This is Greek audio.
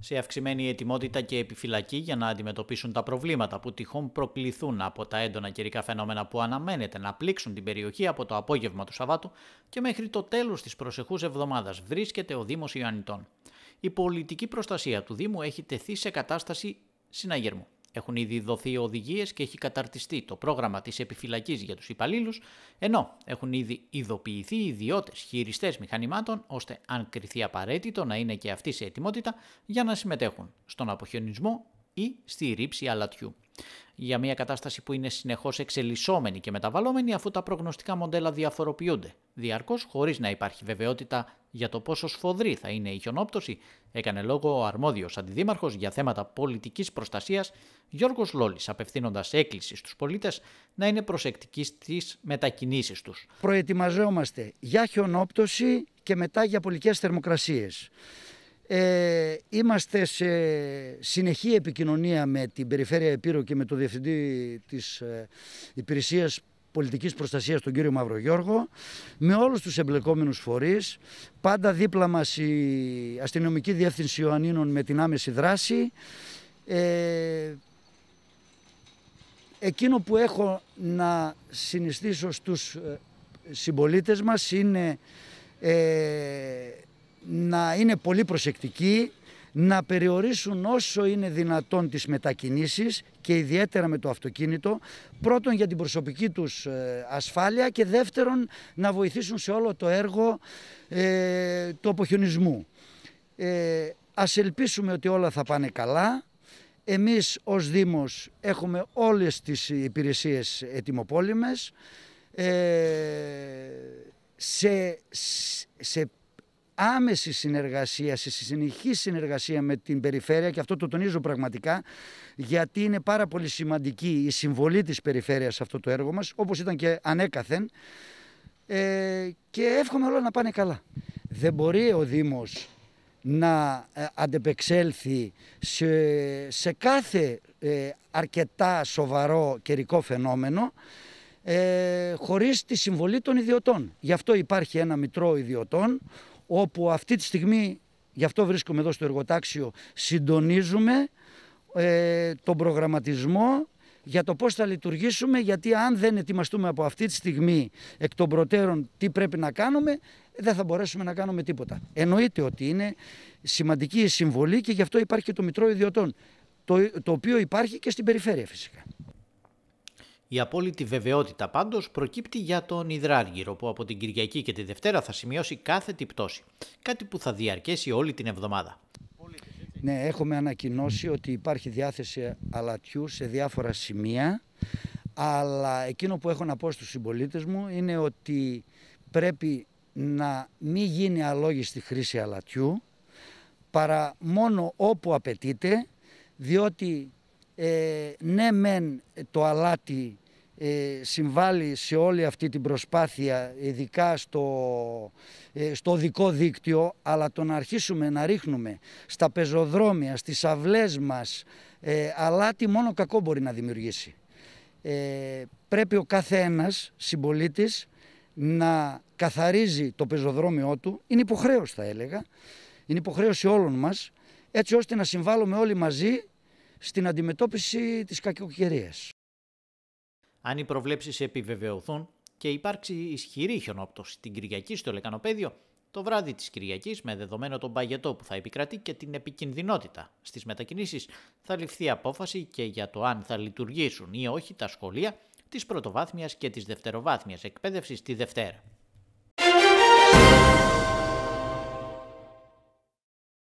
σε αυξημένη ετοιμότητα και επιφυλακή για να αντιμετωπίσουν τα προβλήματα που τυχόν προκληθούν από τα έντονα καιρικά φαινόμενα που αναμένεται να πλήξουν την περιοχή από το απόγευμα του Σαββάτου και μέχρι το τέλος της προσεχούς εβδομάδας, βρίσκεται ο Δήμος Ιωαννητών. Η πολιτική προστασία του Δήμου έχει τεθεί σε κατάσταση συναγερμού. Έχουν ήδη δοθεί οδηγίες και έχει καταρτιστεί το πρόγραμμα της επιφυλακής για τους υπαλλήλους, ενώ έχουν ήδη ειδοποιηθεί οι ιδιώτες χειριστές μηχανημάτων, ώστε αν κριθεί απαραίτητο να είναι και αυτοί σε ετοιμότητα για να συμμετέχουν στον αποχαιρετισμό ή στη ρήψη αλατιού για μια κατάσταση που είναι συνεχώς εξελισσόμενη και μεταβαλλόμενη αφού τα προγνωστικά μοντέλα διαφοροποιούνται διαρκώς χωρίς να υπάρχει βεβαιότητα για το πόσο σφοδρή θα είναι η χιονόπτωση, έκανε λόγο ο αρμόδιος αντιδήμαρχος για θέματα πολιτικής προστασίας Γιώργος Λόλης απευθύνοντας έκκληση στους πολίτες να είναι προσεκτικοί στις μετακινήσεις τους. Προετοιμαζόμαστε για χιονόπτωση και μετά για πολικές θερμοκρασίες. Ε, είμαστε σε συνεχή επικοινωνία με την Περιφέρεια Επίρου και με τον Διευθυντή της ε, Υπηρεσίας Πολιτικής Προστασίας, τον κύριο Μαυρογιόργο, με όλους τους εμπλεκόμενους φορείς, πάντα δίπλα μας η Αστυνομική Διεύθυνση Ιωαννίνων με την άμεση δράση. Ε, εκείνο που έχω να συνιστήσω στους ε, συμπολίτες μας είναι ε, να είναι πολύ προσεκτικοί, να περιορίσουν όσο είναι δυνατόν τις μετακινήσεις και ιδιαίτερα με το αυτοκίνητο, πρώτον για την προσωπική τους ε, ασφάλεια και δεύτερον να βοηθήσουν σε όλο το έργο ε, του αποχιονισμού. Ε, ας ελπίσουμε ότι όλα θα πάνε καλά. Εμείς ως Δήμος έχουμε όλες τις υπηρεσίες ετοιμοπόλυμες. Ε, σε, σε άμεση συνεργασία, σε συνεχή συνεργασία με την περιφέρεια και αυτό το τονίζω πραγματικά γιατί είναι πάρα πολύ σημαντική η συμβολή της περιφέρειας σε αυτό το έργο μας όπως ήταν και ανέκαθεν ε, και εύχομαι όλα να πάνε καλά. Δεν μπορεί ο Δήμος να ε, αντεπεξέλθει σε, κάθε ε, αρκετά σοβαρό καιρικό φαινόμενο ε, χωρίς τη συμβολή των ιδιωτών. Γι' αυτό υπάρχει ένα μητρό ιδιωτών όπου αυτή τη στιγμή, γι' αυτό βρίσκομαι εδώ στο εργοτάξιο, συντονίζουμε ε, τον προγραμματισμό για το πώς θα λειτουργήσουμε, γιατί αν δεν ετοιμαστούμε από αυτή τη στιγμή εκ των προτέρων τι πρέπει να κάνουμε, δεν θα μπορέσουμε να κάνουμε τίποτα. Εννοείται ότι είναι σημαντική η συμβολή και γι' αυτό υπάρχει και το Μητρό Ιδιωτών, το, το οποίο υπάρχει και στην περιφέρεια φυσικά. Η απόλυτη βεβαιότητα πάντως προκύπτει για τον Ιδράργυρο που από την Κυριακή και τη Δευτέρα θα σημειώσει κάθε την πτώση, κάτι που θα διαρκέσει όλη την εβδομάδα. Ναι, έχουμε ανακοινώσει ότι υπάρχει διάθεση αλατιού σε διάφορα σημεία, αλλά εκείνο που έχω να πω στους συμπολίτες μου είναι ότι πρέπει να μην γίνει αλόγιστη χρήση αλατιού, παρά μόνο όπου απαιτείται, διότι ε, ναι μεν ε, το αλάτι ε, συμβάλλει σε όλη αυτή την προσπάθεια, ειδικά στο, ε, στο δικό δίκτυο, αλλά το να αρχίσουμε να ρίχνουμε στα πεζοδρόμια, στις αυλές μας, ε, αλάτι μόνο κακό μπορεί να δημιουργήσει. Ε, πρέπει ο κάθε ένας συμπολίτης να καθαρίζει το πεζοδρόμιό του, είναι υποχρέωση θα έλεγα, είναι υποχρέωση όλων μας, έτσι ώστε να συμβάλλουμε όλοι μαζί στην αντιμετώπιση της κακοκαιρίας. Αν οι προβλέψεις επιβεβαιωθούν και υπάρξει ισχυρή χιονόπτωση την Κυριακή στο λεκανοπέδιο, το βράδυ της Κυριακής, με δεδομένο τον παγετό που θα επικρατεί και την επικινδυνότητα στις μετακινήσεις... θα ληφθεί απόφαση και για το αν θα λειτουργήσουν ή όχι τα σχολεία της πρωτοβάθμιας και της δευτεροβάθμιας εκπαίδευσης τη Δευτέρα.